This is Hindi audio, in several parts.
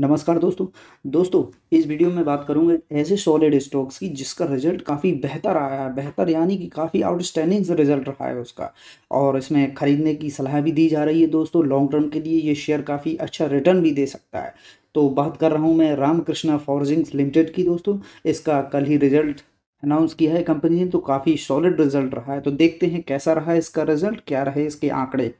नमस्कार दोस्तों दोस्तों इस वीडियो में बात करूंगा ऐसे सॉलिड स्टॉक्स की जिसका रिजल्ट काफ़ी बेहतर आया है बेहतर यानी कि काफ़ी आउटस्टैंडिंग से रिजल्ट रहा है उसका और इसमें खरीदने की सलाह भी दी जा रही है दोस्तों लॉन्ग टर्म के लिए ये शेयर काफ़ी अच्छा रिटर्न भी दे सकता है तो बात कर रहा हूँ मैं रामकृष्णा फॉरजिंग्स लिमिटेड की दोस्तों इसका कल ही रिजल्ट अनाउंस किया है कंपनी ने तो काफ़ी सॉलिड रिजल्ट रहा है तो देखते हैं कैसा रहा है इसका रिजल्ट क्या रहे इसके आंकड़े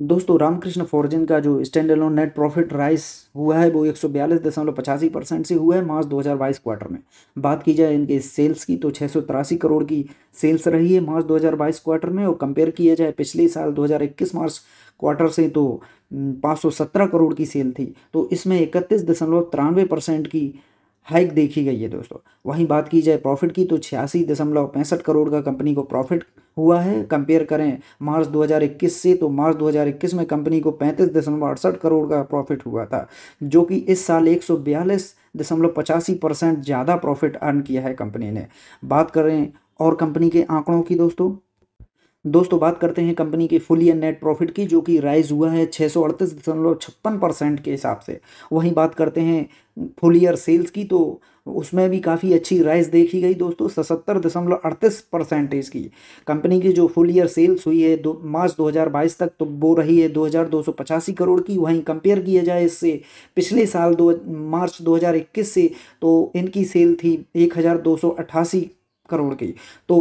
दोस्तों रामकृष्ण फॉर्जिन का जो standalone net profit rise हुआ है वो एक सौ बयालीस दशमलव पचासी परसेंट से हुआ है मार्च दो हज़ार बाईस क्वार्टर में बात की जाए इनके सेल्स की तो छः सौ तिरासी करोड़ की सेल्स रही है मार्च दो हज़ार बाईस क्वार्टर में और कंपेयर किया जाए पिछले साल दो हज़ार इक्कीस मार्च क्वार्टर से तो पाँच सौ सत्रह करोड़ की सेल थी तो इसमें इकतीस दशमलव तिरानवे परसेंट की हाइक देखी गई है दोस्तों वहीं बात की जाए प्रॉफिट की तो छियासी दशमलव पैंसठ करोड़ का कंपनी को प्रॉफिट हुआ है कंपेयर करें मार्च 2021 से तो मार्च 2021 में कंपनी को पैंतीस दशमलव अड़सठ करोड़ का प्रॉफिट हुआ था जो कि इस साल एक सौ बयालीस दशमलव पचासी परसेंट ज़्यादा प्रॉफिट अर्न किया है कंपनी ने बात करें और कंपनी के आंकड़ों की दोस्तों दोस्तों बात करते हैं कंपनी के फुल ईयर नेट प्रॉफिट की जो कि राइज हुआ है छः सौ अड़तीस दशमलव छप्पन परसेंट के हिसाब से वहीं बात करते हैं फुल ईयर सेल्स की तो उसमें भी काफ़ी अच्छी राइज देखी गई दोस्तों सतहत्तर दशमलव अड़तीस परसेंटेज की कंपनी की जो फुल ईयर सेल्स हुई है दो मार्च 2022 तक तो वो रही है दो हज़ार दो सौ पचासी करोड़ की वहीं कंपेयर किया जाए इससे पिछले साल दो मार्च 2021 से तो इनकी सेल थी एक हज़ार दो सौ अट्ठासी करोड़ की तो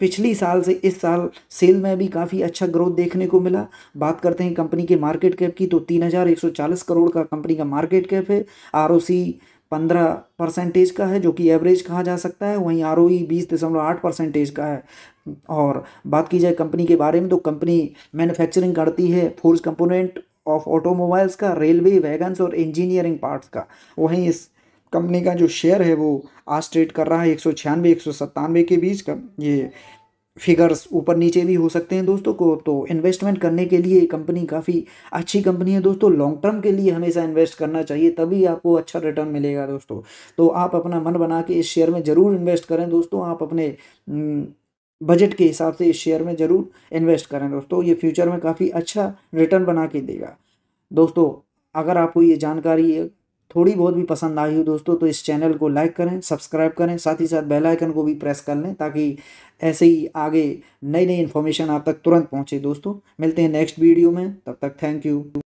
पिछली साल से इस साल सेल में भी काफ़ी अच्छा ग्रोथ देखने को मिला बात करते हैं कंपनी के मार्केट कैप की तो तीन हज़ार एक सौ चालीस करोड़ का कंपनी का मार्केट कैप है आर ओ सी पंद्रह परसेंटेज का है जो कि एवरेज कहा जा सकता है वहीं आर ओ ई बीस दशमलव आठ परसेंटेज का है और बात की जाए कंपनी के बारे में तो कंपनी मैन्युफैक्चरिंग करती है फोर्स कंपोनेंट ऑफ ऑटोमोबाइल्स का रेलवे वैगन्स और इंजीनियरिंग पार्ट्स का वहीं इस कंपनी का जो शेयर है वो आज ट्रेड कर रहा है एक सौ छियानवे एक सौ सत्तानवे के बीच का ये फिगर्स ऊपर नीचे भी हो सकते हैं दोस्तों को तो इन्वेस्टमेंट करने के लिए कंपनी काफ़ी अच्छी कंपनी है दोस्तों लॉन्ग टर्म के लिए हमेशा इन्वेस्ट करना चाहिए तभी आपको अच्छा रिटर्न मिलेगा दोस्तों तो आप अपना मन बना के इस शेयर में ज़रूर इन्वेस्ट करें दोस्तों आप अपने बजट हम्म, के हिसाब से इस शेयर में ज़रूर इन्वेस्ट करें दोस्तों ये फ्यूचर में काफ़ी अच्छा रिटर्न बना के देगा दोस्तों अगर आपको ये जानकारी थोड़ी बहुत भी पसंद आई हो दोस्तों तो इस चैनल को लाइक करें सब्सक्राइब करें साथ ही साथ बेल आइकन को भी प्रेस कर लें ताकि ऐसे ही आगे नई नई इन्फॉर्मेशन आप तक तुरंत पहुंचे दोस्तों मिलते हैं नेक्स्ट वीडियो में तब तक थैंक यू